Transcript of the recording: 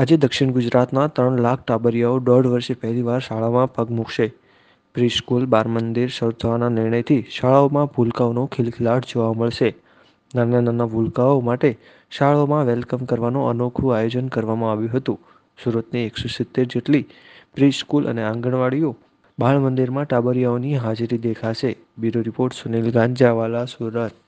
આજે દક્ષિણ ગુજરાતના ત્રણ લાખ ટાબરિયાઓ દોઢ વર્ષે પહેલીવાર શાળામાં પગ મૂકશે પ્રી સ્કૂલ બાર મંદિર શોધવાના નિર્ણયથી શાળાઓમાં ભૂલકાઓનો ખિલખિલાટ જોવા મળશે નાના નાના ભૂલકાઓ માટે શાળાઓમાં વેલકમ કરવાનું અનોખું આયોજન કરવામાં આવ્યું હતું સુરતની એકસો સિત્તેર જેટલી પ્રી સ્કૂલ અને આંગણવાડીઓ બાળ મંદિરમાં ટાબરિયાઓની હાજરી દેખાશે બ્યુરો રિપોર્ટ સુનિલ ગાંજાવાલા સુરત